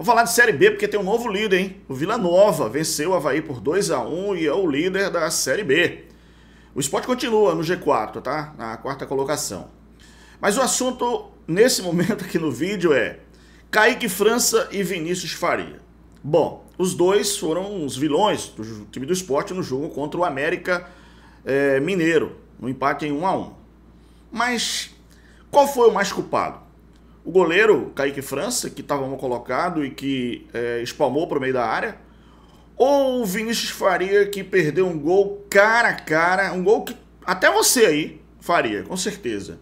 Vamos falar de Série B, porque tem um novo líder, hein? O Vila Nova venceu o Havaí por 2 a 1 e é o líder da Série B. O esporte continua no G4, tá? Na quarta colocação. Mas o assunto nesse momento aqui no vídeo é Kaique França e Vinícius Faria. Bom, os dois foram os vilões do time do esporte no jogo contra o América é, Mineiro, no empate em 1 a 1 Mas qual foi o mais culpado? o goleiro Kaique França, que estava mal colocado e que é, espalmou para o meio da área, ou o Vinícius Faria, que perdeu um gol cara a cara, um gol que até você aí faria, com certeza.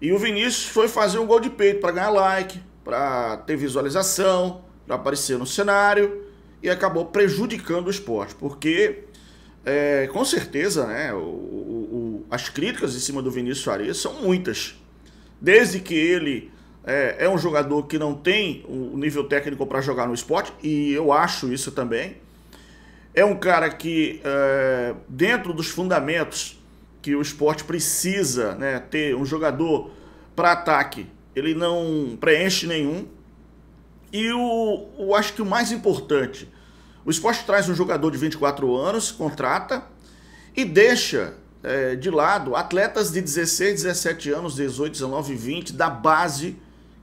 E o Vinícius foi fazer um gol de peito para ganhar like, para ter visualização, para aparecer no cenário e acabou prejudicando o esporte, porque é, com certeza né, o, o, as críticas em cima do Vinícius Faria são muitas. Desde que ele é, é um jogador que não tem o nível técnico para jogar no esporte, e eu acho isso também. É um cara que, é, dentro dos fundamentos que o esporte precisa né, ter um jogador para ataque, ele não preenche nenhum. E o, o acho que o mais importante, o esporte traz um jogador de 24 anos, contrata e deixa é, de lado atletas de 16, 17 anos, 18, 19, 20 da base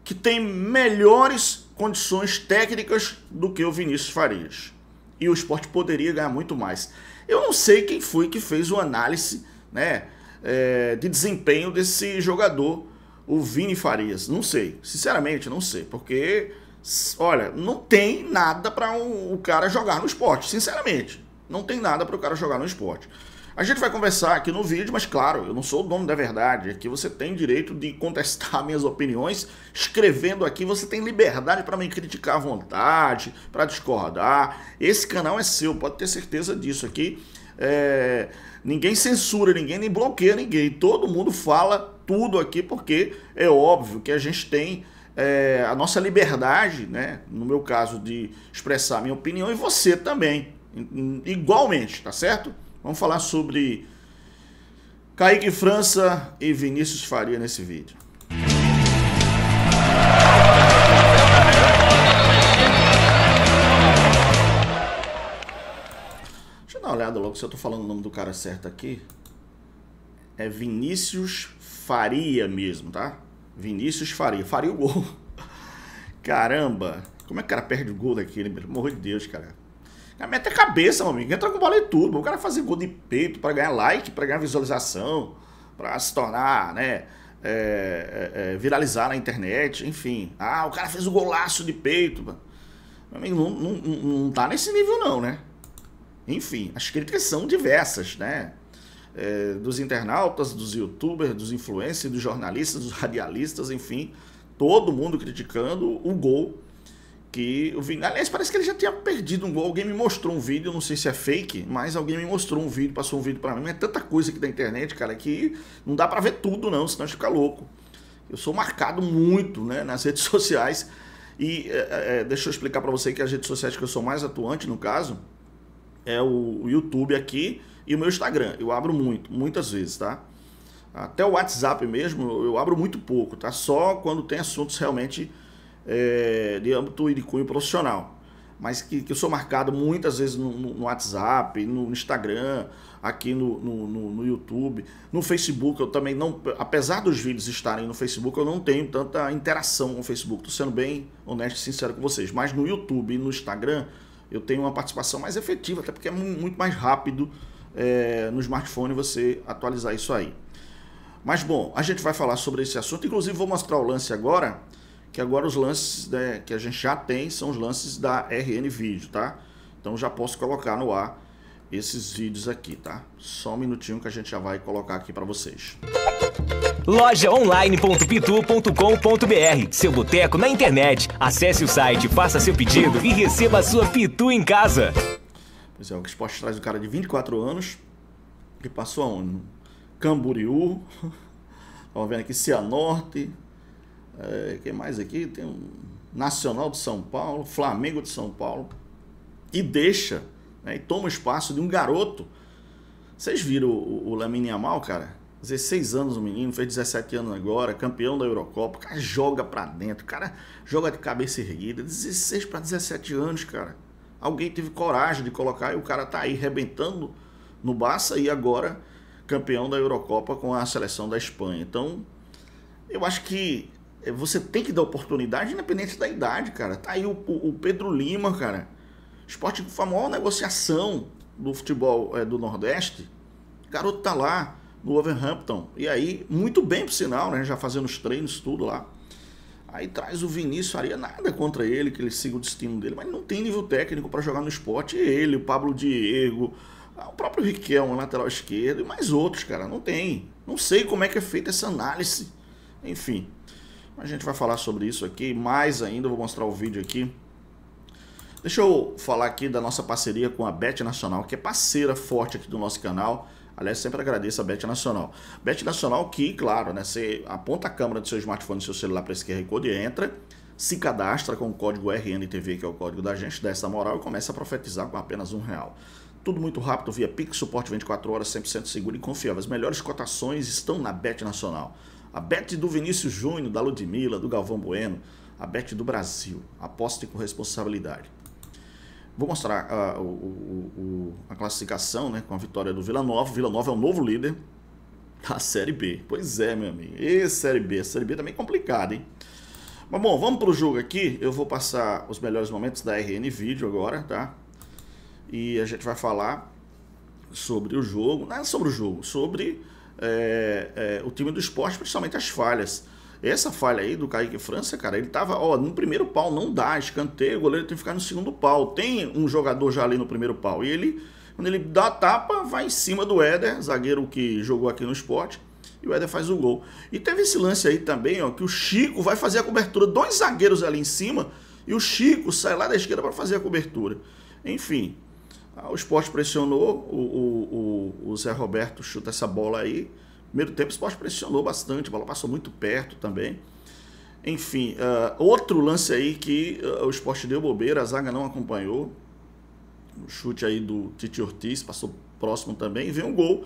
que tem melhores condições técnicas do que o Vinícius Farias. E o esporte poderia ganhar muito mais. Eu não sei quem foi que fez o análise né, é, de desempenho desse jogador, o Vini Farias. Não sei, sinceramente, não sei. Porque, olha, não tem nada para um, o cara jogar no esporte, sinceramente. Não tem nada para o cara jogar no esporte. A gente vai conversar aqui no vídeo, mas claro, eu não sou o dono da verdade. Aqui você tem direito de contestar minhas opiniões. Escrevendo aqui, você tem liberdade para me criticar à vontade, para discordar. Esse canal é seu, pode ter certeza disso aqui. É... Ninguém censura ninguém, nem bloqueia ninguém. Todo mundo fala tudo aqui porque é óbvio que a gente tem é, a nossa liberdade, né? No meu caso, de expressar minha opinião e você também, igualmente, tá certo? Vamos falar sobre Kaique França e Vinícius Faria nesse vídeo. Deixa eu dar uma olhada logo se eu tô falando o nome do cara certo aqui. É Vinícius Faria mesmo, tá? Vinícius Faria. Faria o gol. Caramba! Como é que o cara perde o gol daquele, pelo amor de Deus, cara? Cara, mete a é cabeça, meu amigo. Entra com bola e tudo. O cara fazer gol de peito para ganhar like, para ganhar visualização, para se tornar, né? É, é, é, viralizar na internet, enfim. Ah, o cara fez o golaço de peito. Mano. Meu amigo, não, não, não tá nesse nível, não, né? Enfim, as críticas são diversas, né? É, dos internautas, dos youtubers, dos influencers, dos jornalistas, dos radialistas, enfim, todo mundo criticando o gol que o Vini. Aliás, parece que ele já tinha perdido um gol. Alguém me mostrou um vídeo, não sei se é fake, mas alguém me mostrou um vídeo, passou um vídeo para mim. É tanta coisa aqui da internet, cara, que não dá para ver tudo, não, senão a gente fica louco. Eu sou marcado muito né, nas redes sociais. E é, é, é deixa eu explicar para você que as redes sociais que eu sou mais atuante, no caso, é o, o YouTube aqui e o meu Instagram. Eu abro muito, muitas vezes, tá? Até o WhatsApp mesmo, eu abro muito pouco, tá? Só quando tem assuntos realmente é, de âmbito e de cunho profissional, mas que, que eu sou marcado muitas vezes no, no WhatsApp, no Instagram, aqui no, no, no, YouTube, no Facebook eu também não, apesar dos vídeos estarem no Facebook, eu não tenho tanta interação com o Facebook, estou sendo bem honesto e sincero com vocês, mas no YouTube e no Instagram eu tenho uma participação mais efetiva, até porque é muito mais rápido é, no smartphone você atualizar isso aí. Mas bom, a gente vai falar sobre esse assunto, inclusive vou mostrar o lance agora, que agora os lances né, que a gente já tem são os lances da RN Video, tá? Então já posso colocar no ar esses vídeos aqui, tá? Só um minutinho que a gente já vai colocar aqui para vocês. lojaonline.pitu.com.br Seu boteco na internet. Acesse o site, faça seu pedido e receba a sua Pitu em casa. Pois é, o que esporte traz um cara de 24 anos que passou aonde? Camboriú, estamos vendo aqui Cianorte, é, quem mais aqui? Tem um Nacional de São Paulo, Flamengo de São Paulo. E deixa, né, e toma espaço de um garoto. Vocês viram o, o, o Lamine Yamal, cara? 16 anos o menino, fez 17 anos agora, campeão da Eurocopa. O cara joga pra dentro, o cara joga de cabeça erguida. 16 para 17 anos, cara. Alguém teve coragem de colocar e o cara tá aí rebentando no Barça e agora campeão da Eurocopa com a seleção da Espanha. Então, eu acho que é, você tem que dar oportunidade, independente da idade, cara. Tá aí o, o Pedro Lima, cara. Esporte foi a maior negociação do futebol é, do Nordeste. O garoto tá lá no Overhampton. E aí, muito bem, pro sinal, né? Já fazendo os treinos, tudo lá. Aí traz o Vinícius Faria, nada contra ele, que ele siga o destino dele, mas não tem nível técnico para jogar no esporte. ele, o Pablo Diego, ah, o próprio Riquelme, lateral esquerdo, e mais outros, cara. Não tem. Não sei como é que é feita essa análise. Enfim. A gente vai falar sobre isso aqui, mais ainda, vou mostrar o vídeo aqui. Deixa eu falar aqui da nossa parceria com a Bet Nacional, que é parceira forte aqui do nosso canal. Aliás, sempre agradeço a Bet Nacional. Bet Nacional que, claro, né, você aponta a câmera do seu smartphone, do seu celular para esse QR Code e entra, se cadastra com o código RNTV, que é o código da gente, dá essa moral e começa a profetizar com apenas um real. Tudo muito rápido via Pix, suporte 24 horas, 100% seguro e confiável. As melhores cotações estão na Bet Nacional. A bet do Vinícius Júnior, da Ludmilla, do Galvão Bueno, a bet do Brasil. Aposte com responsabilidade. Vou mostrar a, ah, o, o, a classificação né, com a vitória do Vila Nova. Vila Nova é o novo líder da Série B. Pois é, meu amigo. E Série B. A Série B também tá complicada, hein? Mas bom, vamos pro jogo aqui. Eu vou passar os melhores momentos da RN Vídeo agora, tá? E a gente vai falar sobre o jogo. Não é sobre o jogo, sobre é, é, o time do esporte, principalmente as falhas. Essa falha aí do Kaique França, cara, ele tava, ó, no primeiro pau, não dá, escanteio, o goleiro tem que ficar no segundo pau. Tem um jogador já ali no primeiro pau. E ele, quando ele dá a tapa, vai em cima do Éder, zagueiro que jogou aqui no esporte, e o Éder faz o gol. E teve esse lance aí também, ó, que o Chico vai fazer a cobertura, dois zagueiros ali em cima, e o Chico sai lá da esquerda para fazer a cobertura. Enfim, ah, o esporte pressionou, o, o, o Zé Roberto chuta essa bola aí. Primeiro tempo o esporte pressionou bastante, a bola passou muito perto também. Enfim, uh, outro lance aí que uh, o esporte deu bobeira, a zaga não acompanhou. O chute aí do Tite Ortiz passou próximo também. Vem um gol,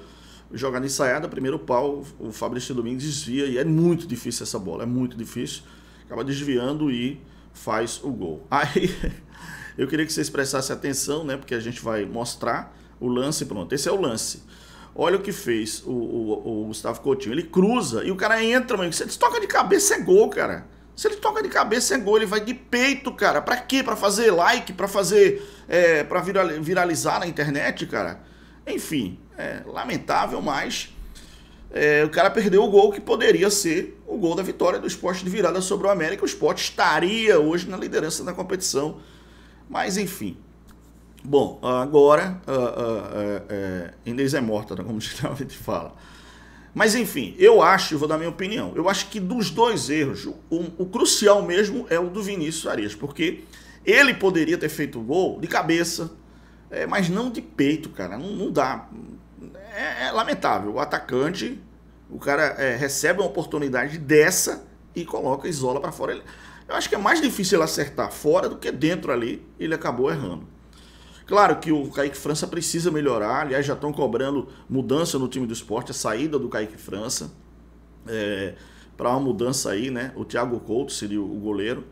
jogada ensaiada, primeiro pau, o Fabrício Domingues desvia e é muito difícil essa bola, é muito difícil. Acaba desviando e faz o gol. Aí eu queria que vocês prestassem atenção, né? Porque a gente vai mostrar o lance, pronto. Esse é o lance. Olha o que fez o, o, o Gustavo Coutinho. Ele cruza e o cara entra, mano. Se ele toca de cabeça, é gol, cara. Se ele toca de cabeça, é gol. Ele vai de peito, cara. Pra quê? Pra fazer like? Pra fazer. É, pra viralizar na internet, cara? Enfim, é lamentável, mas. É, o cara perdeu o gol que poderia ser o gol da vitória do esporte de virada sobre o América. O esporte estaria hoje na liderança da competição. Mas, enfim, Bom, agora ah, ah, eh, eh, Inês é morta, né, como geralmente fala. Mas enfim, eu acho, vou dar minha opinião, eu acho que dos dois erros, o, o crucial mesmo é o do Vinícius Arias, porque ele poderia ter feito o gol de cabeça, é, mas não de peito, cara. Não, não dá. É, é, lamentável. O atacante, o cara é, recebe uma oportunidade dessa e coloca, isola para fora. Eu acho que é mais difícil ele acertar fora do que dentro ali. Ele acabou errando. Claro que o Kaique França precisa melhorar, aliás, já estão cobrando mudança no time do esporte, a saída do Kaique França, é, para uma mudança aí, né? O Thiago Couto seria o goleiro.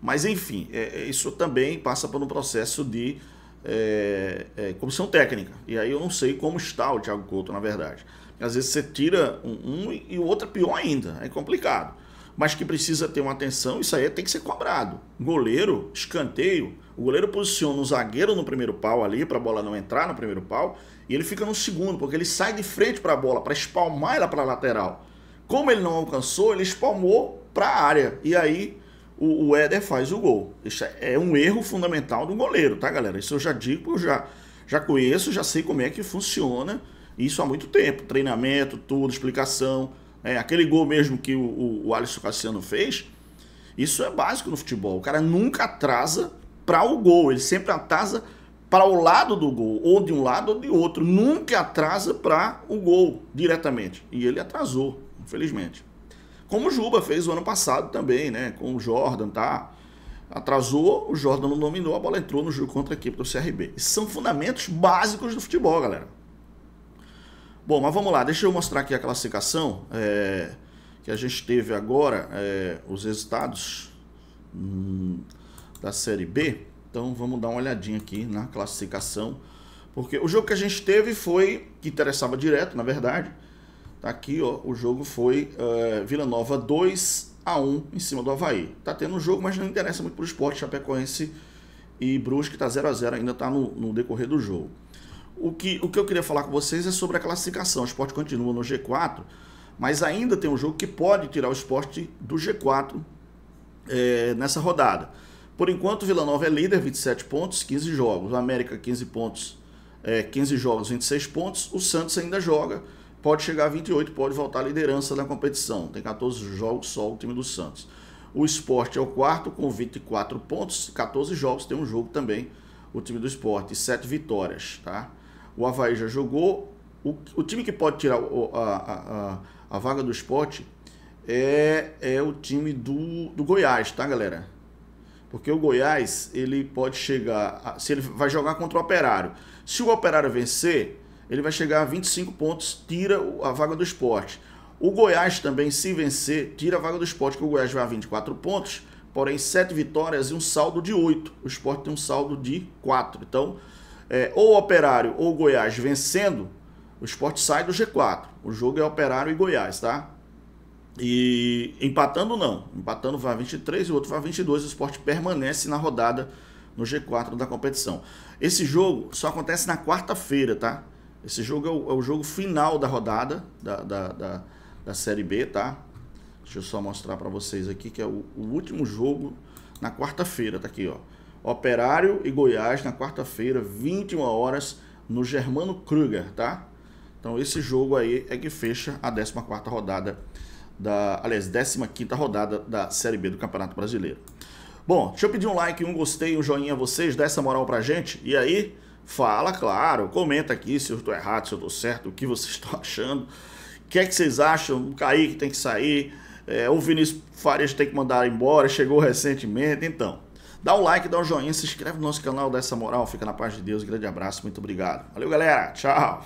Mas, enfim, é, é, isso também passa por um processo de é, é, comissão técnica. E aí eu não sei como está o Thiago Couto, na verdade. Às vezes você tira um, um e o outro é pior ainda. É complicado mas que precisa ter uma atenção, isso aí tem que ser cobrado. Goleiro, escanteio, o goleiro posiciona o zagueiro no primeiro pau ali para a bola não entrar no primeiro pau e ele fica no segundo, porque ele sai de frente para a bola para espalmar ela para a lateral. Como ele não alcançou, ele espalmou para a área e aí o, o Éder faz o gol. Isso é, é um erro fundamental do goleiro, tá, galera? Isso eu já digo, eu já já conheço, já sei como é que funciona isso há muito tempo, treinamento, tudo, explicação é, aquele gol mesmo que o, o, Alisson Cassiano fez, isso é básico no futebol. O cara nunca atrasa para o gol, ele sempre atrasa para o lado do gol, ou de um lado ou de outro, nunca atrasa para o gol diretamente. E ele atrasou, infelizmente. Como o Juba fez o ano passado também, né? Com o Jordan, tá? Atrasou, o Jordan não dominou, a bola entrou no jogo contra a equipe do CRB. são fundamentos básicos do futebol, galera. Bom, mas vamos lá, deixa eu mostrar aqui a classificação é, que a gente teve agora, é, os resultados hum, da Série B. Então vamos dar uma olhadinha aqui na classificação, porque o jogo que a gente teve foi, que interessava direto, na verdade, tá aqui ó, o jogo foi é, Vila Nova 2 a 1 em cima do Havaí. Tá tendo um jogo, mas não interessa muito pro esporte, Chapecoense e Brusque tá 0 a 0 ainda tá no, no decorrer do jogo. O que, o que eu queria falar com vocês é sobre a classificação. O esporte continua no G4, mas ainda tem um jogo que pode tirar o esporte do G4 é, nessa rodada. Por enquanto, o Vila Nova é líder, 27 pontos, 15 jogos. O América, 15 pontos, é, 15 jogos, 26 pontos. O Santos ainda joga, pode chegar a 28, pode voltar à liderança da competição. Tem 14 jogos só o time do Santos. O Esporte é o quarto com 24 pontos, 14 jogos, tem um jogo também, o time do Esporte, 7 vitórias, tá? o Havaí já jogou. O, o time que pode tirar a, a, a, a vaga do esporte é, é o time do, do Goiás, tá, galera? Porque o Goiás, ele pode chegar. A, se ele vai jogar contra o Operário. Se o Operário vencer, ele vai chegar a 25 pontos, tira a vaga do esporte. O Goiás também, se vencer, tira a vaga do esporte, que o Goiás vai a 24 pontos, porém 7 vitórias e um saldo de 8. O esporte tem um saldo de 4. Então, é, ou Operário ou Goiás vencendo, o esporte sai do G4. O jogo é Operário e Goiás, tá? E empatando não. Empatando vai 23 e o outro vai 22. O esporte permanece na rodada no G4 da competição. Esse jogo só acontece na quarta-feira, tá? Esse jogo é o, é o, jogo final da rodada da, da, da, da Série B, tá? Deixa eu só mostrar para vocês aqui que é o, o último jogo na quarta-feira, tá aqui, ó. Operário e Goiás na quarta-feira, 21 horas, no Germano Kruger, tá? Então esse jogo aí é que fecha a 14ª rodada da, aliás, 15ª rodada da Série B do Campeonato Brasileiro. Bom, deixa eu pedir um like, um gostei, um joinha a vocês, dá essa moral pra gente. E aí, fala, claro, comenta aqui se eu tô errado, se eu tô certo, o que vocês estão achando. O que é que vocês acham? O Kaique tem que sair, é, o Vinícius Farias tem que mandar embora, chegou recentemente, então. Dá um like, dá um joinha, se inscreve no nosso canal, dessa essa moral, fica na paz de Deus. Grande abraço, muito obrigado. Valeu, galera. Tchau.